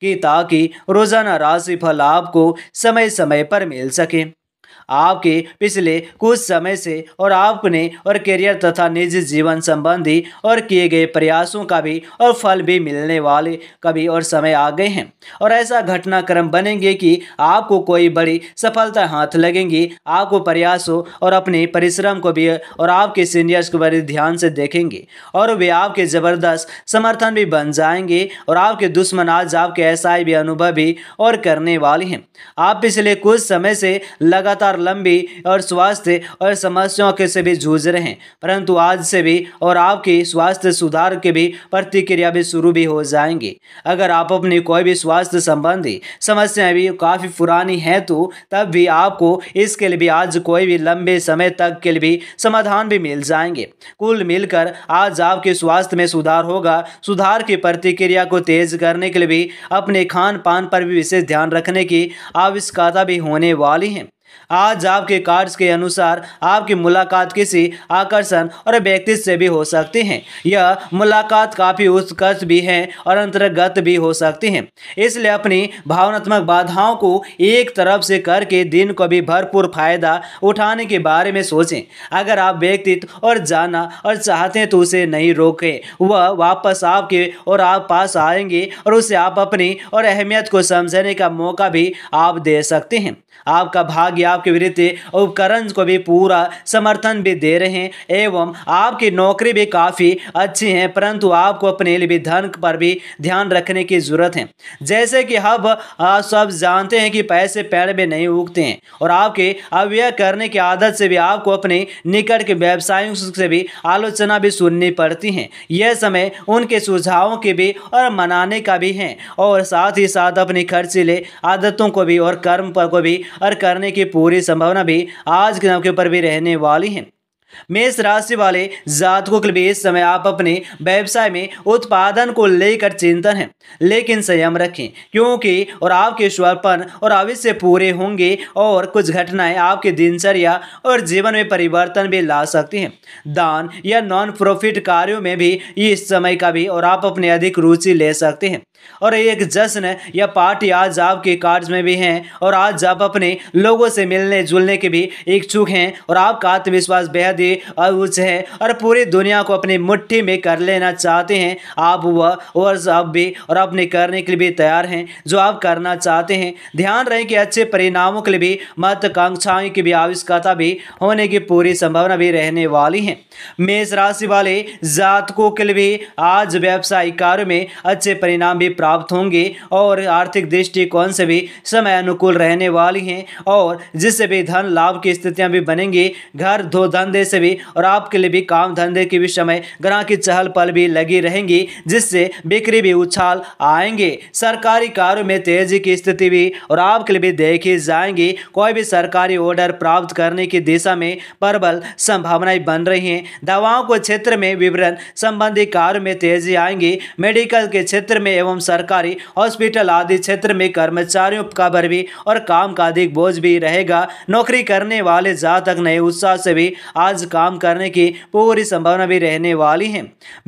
कि ताकि रोज़ाना राशि फल आपको समय समय पर मिल सके आपके पिछले कुछ समय से और आपने और करियर तथा निजी जीवन संबंधी और किए गए प्रयासों का भी और फल भी मिलने वाले कभी और समय आ गए हैं और ऐसा घटनाक्रम बनेंगे कि आपको कोई बड़ी सफलता हाथ लगेंगी आपको प्रयासों और अपने परिश्रम को भी और आपके सीनियर्स को बड़े ध्यान से देखेंगे और वे आपके ज़बरदस्त समर्थन भी बन जाएंगे और आपके दुश्मन आज आपके ऐसा भी अनुभव भी और करने वाले हैं आप पिछले कुछ समय से लगातार लगातार लंबी और स्वास्थ्य और समस्याओं के से भी जूझ रहे हैं परंतु आज से भी और आपकी स्वास्थ्य सुधार की भी प्रतिक्रिया भी शुरू भी हो जाएंगी अगर आप अपनी कोई भी स्वास्थ्य संबंधी समस्याएं भी काफ़ी पुरानी हैं तो तब भी आपको इसके लिए भी आज कोई भी लंबे समय तक के लिए भी समाधान भी मिल जाएंगे कुल मिलकर आज आपके स्वास्थ्य में सुधार होगा सुधार की प्रतिक्रिया को तेज करने के लिए भी अपने खान पान पर भी विशेष ध्यान रखने की आवश्यकता भी होने वाली है आज आपके कार्ड्स के अनुसार आपकी मुलाकात किसी आकर्षण और व्यक्ति से भी हो सकती है यह मुलाकात काफ़ी उत्कर्ष भी है और अंतर्गत भी हो सकती है इसलिए अपनी भावनात्मक बाधाओं को एक तरफ से करके दिन को भी भरपूर फायदा उठाने के बारे में सोचें अगर आप व्यक्तित्व और जाना और चाहते हैं तो उसे नहीं रोके वह वापस आपके और आप पास आएंगे और उसे आप अपनी और अहमियत को समझने का मौका भी आप दे सकते हैं आपका भाग्य आपके के विरुद्ध उपकरण को भी पूरा समर्थन भी दे रहे हैं एवं आपकी नौकरी भी काफ़ी अच्छी है परंतु आपको अपने लिए धन पर भी ध्यान रखने की ज़रूरत है जैसे कि हम सब जानते हैं कि पैसे पेड़ में नहीं उगते हैं और आपके अव्यय करने की आदत से भी आपको अपने निकट के व्यवसायों से भी आलोचना भी सुननी पड़ती है यह समय उनके सुझावों के भी और मनाने का भी है और साथ ही साथ अपनी खर्चीले आदतों को भी और कर्म पर को भी और करने की पूरी संभावना भी आज के नाम के ऊपर भी रहने वाली है मेष राशि वाले जातकों के लिए इस समय आप अपने व्यवसाय में उत्पादन को लेकर चिंतन हैं लेकिन संयम रखें क्योंकि और आपके स्वर्पण और आविष्य पूरे होंगे और कुछ घटनाएं आपके दिनचर्या और जीवन में परिवर्तन भी ला सकती हैं दान या नॉन प्रॉफिट कार्यों में भी इस समय का भी और आप अपने अधिक रुचि ले सकते हैं और एक जश्न या पार्टी आज आपके कार्य में भी हैं और आज आप अपने लोगों से मिलने जुलने के भी इच्छुक हैं और आपका आत्मविश्वास बेहद दे और अबूझ हैं और पूरी दुनिया को अपनी मुट्ठी में कर लेना चाहते हैं आप वह और अब भी और अपने करने के लिए भी तैयार हैं जो आप करना चाहते हैं ध्यान रहे कि अच्छे परिणामों के लिए भी महत्वाकांक्षाओं की भी आवश्यकता भी होने की पूरी संभावना भी रहने वाली है मेष राशि वाले जातकों के लिए भी आज व्यावसायिक कार्य में अच्छे परिणाम भी प्राप्त होंगे और आर्थिक दृष्टिकोण से भी समय अनुकूल रहने वाली हैं और जिससे भी धन लाभ की स्थितियां भी बनेंगी घर धो धंधे से से भी और आपके लिए भी काम धंधे के भी समय ग्राहक की चहल पहल भी लगी रहेंगी जिससे बिक्री भी उछाल आएंगे सरकारी कार्यों में तेजी की स्थिति भी और आपके लिए भी देखी जाएंगी कोई भी सरकारी ऑर्डर प्राप्त करने की दिशा में प्रबल संभावनाएं बन रही हैं दवाओं के क्षेत्र में विवरण संबंधी कार्य में तेजी आएंगी मेडिकल के क्षेत्र में एवं सरकारी हॉस्पिटल आदि क्षेत्र में कर्मचारियों का भरवी और काम का अधिक बोझ भी रहेगा नौकरी करने वाले जातक नए उत्साह से भी आज आज काम करने की पूरी संभावना भी रहने वाली है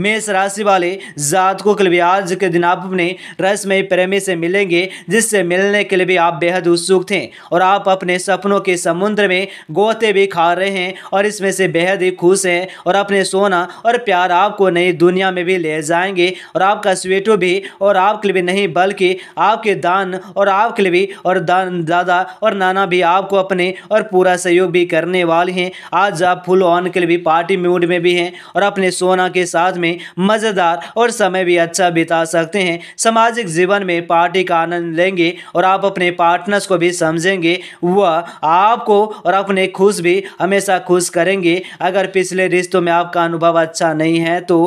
मेष राशि वाले जात को के लिए आज के दिन आप अपने रसमय प्रेमी से मिलेंगे जिससे मिलने के लिए भी आप बेहद उत्सुक थे और आप अपने सपनों के समुद्र में गोते भी खा रहे हैं और इसमें से बेहद ही खुश हैं और अपने सोना और प्यार आपको नई दुनिया में भी ले जाएंगे और आपका स्वेटो भी और आपके लिए भी नहीं बल्कि आपके दान और आपके लिए भी और दान दादा और नाना भी आपको अपने और पूरा सहयोग भी करने वाले हैं आज आप फुल फुल ऑन के लिए भी पार्टी मूड में भी हैं और अपने सोना के साथ में मज़ेदार और समय भी अच्छा बिता सकते हैं सामाजिक जीवन में पार्टी का आनंद लेंगे और आप अपने पार्टनर्स को भी समझेंगे वह आपको और अपने खुश भी हमेशा खुश करेंगे अगर पिछले रिश्तों में आपका अनुभव अच्छा नहीं है तो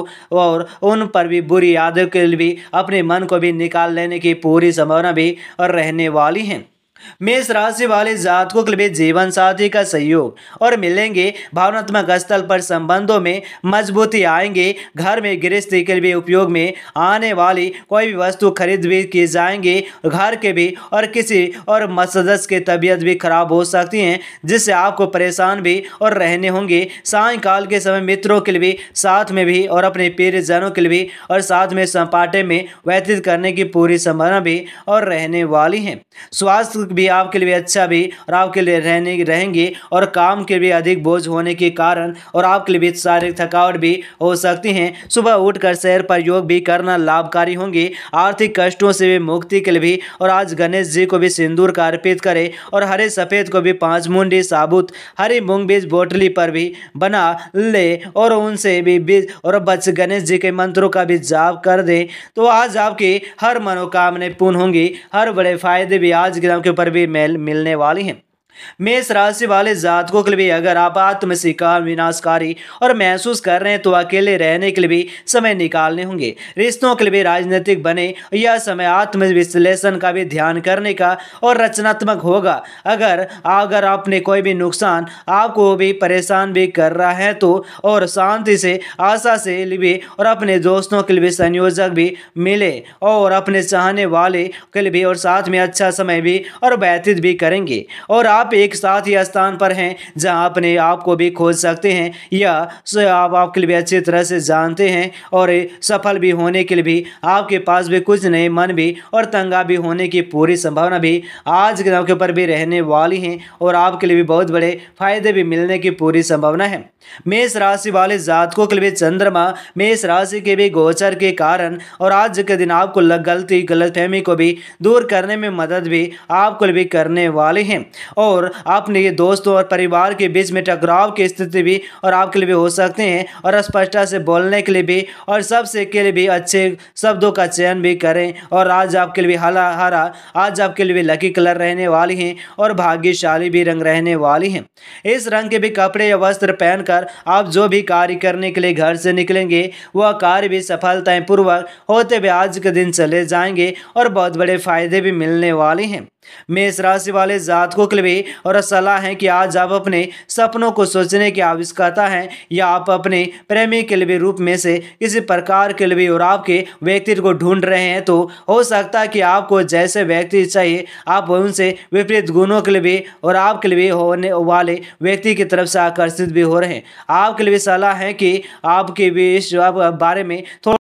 और उन पर भी बुरी यादों के लिए भी अपने मन को भी निकाल लेने की पूरी संभावना भी रहने वाली हैं मेष राशि वाले जातकों के लिए जीवन साथी का सहयोग और मिलेंगे भावनात्मक स्थल पर संबंधों में मजबूती आएंगे घर में गृहस्थी के लिए उपयोग में आने वाली कोई भी वस्तु खरीद भी की जाएंगे घर के भी और किसी और सदस्य की तबीयत भी खराब हो सकती है जिससे आपको परेशान भी और रहने होंगे सायकाल के समय मित्रों के लिए साथ में भी और अपने प्रियजनों के लिए भी और साथ में सपाटे में व्यतीत करने की पूरी संभावना भी और रहने वाली है स्वास्थ्य सुख भी आपके लिए अच्छा भी और आपके लिए रहने रहेंगे और काम के भी अधिक बोझ होने के कारण और आपके लिए शारीरिक थकावट भी हो सकती हैं सुबह उठकर सैर पर योग भी करना लाभकारी होंगे आर्थिक कष्टों से भी मुक्ति के लिए भी और आज गणेश जी को भी सिंदूर का अर्पित करें और हरे सफ़ेद को भी पाँच मुंडी साबुत हरी मूंग बीज बोटली पर भी बना ले और उनसे भी बीज और बच गणेश जी के मंत्रों का भी जाप कर दें तो आज आपकी हर मनोकामनाएं पूर्ण होंगी हर बड़े फायदे भी आज ग्राम के पर भी मेल मिलने वाली हैं मेष राशि वाले जातकों के लिए भी अगर आप आत्म शिकार विनाशकारी और महसूस कर रहे हैं तो अकेले रहने के लिए भी समय निकालने होंगे रिश्तों के लिए भी राजनीतिक बने यह समय आत्म विश्लेषण का भी ध्यान करने का और रचनात्मक होगा अगर अगर आपने कोई भी नुकसान आपको भी परेशान भी कर रहा है तो और शांति से आशा से लिए और अपने दोस्तों के लिए भी संयोजक भी मिले और अपने चाहने वाले के लिए भी और साथ में अच्छा समय भी और व्यतीत भी करेंगे और आप आप एक साथ ही स्थान पर हैं जहां अपने आप को भी खोज सकते हैं या आप आपके लिए अच्छी तरह से जानते हैं और सफल भी होने के लिए भी आपके पास भी कुछ नए मन भी और तंगा भी होने की पूरी संभावना भी आज के मौके पर भी रहने वाली हैं और आपके लिए भी बहुत बड़े फायदे भी मिलने की पूरी संभावना है मेष राशि वाले जातकों के लिए चंद्रमा मेष राशि के भी गोचर के कारण और आज के दिन आपको गलती गलतफहमी को भी दूर करने में मदद भी आपको भी करने वाले हैं और और अपने दोस्तों और परिवार के बीच में टकराव की स्थिति भी और आपके लिए भी हो सकते हैं और स्पष्टता से बोलने के लिए भी और सबसे के लिए भी अच्छे शब्दों का चयन भी करें और आज आपके लिए हरा हला हरा आज आपके लिए भी लकी कलर रहने वाली हैं और भाग्यशाली भी रंग रहने वाली हैं इस रंग के भी कपड़े या वस्त्र पहनकर आप जो भी कार्य करने के लिए घर से निकलेंगे वह कार्य भी सफलताएँ पूर्वक होते हुए आज के दिन चले जाएंगे और बहुत बड़े फायदे भी मिलने वाले हैं मेष राशि वाले जातकों के लिए और सलाह है कि आज आप अपने सपनों को सोचने की आवश्यकता है या आप अपने प्रेमी के लिए रूप में से किसी प्रकार के लिए और आपके व्यक्तित्व को ढूंढ रहे हैं तो हो सकता है कि आपको जैसे व्यक्ति चाहिए आप उनसे विपरीत गुणों के लिए और आपके लिए होने वाले व्यक्ति की तरफ से आकर्षित भी हो रहे हैं आपके लिए सलाह है कि आपके भी इस बारे में थोड़ा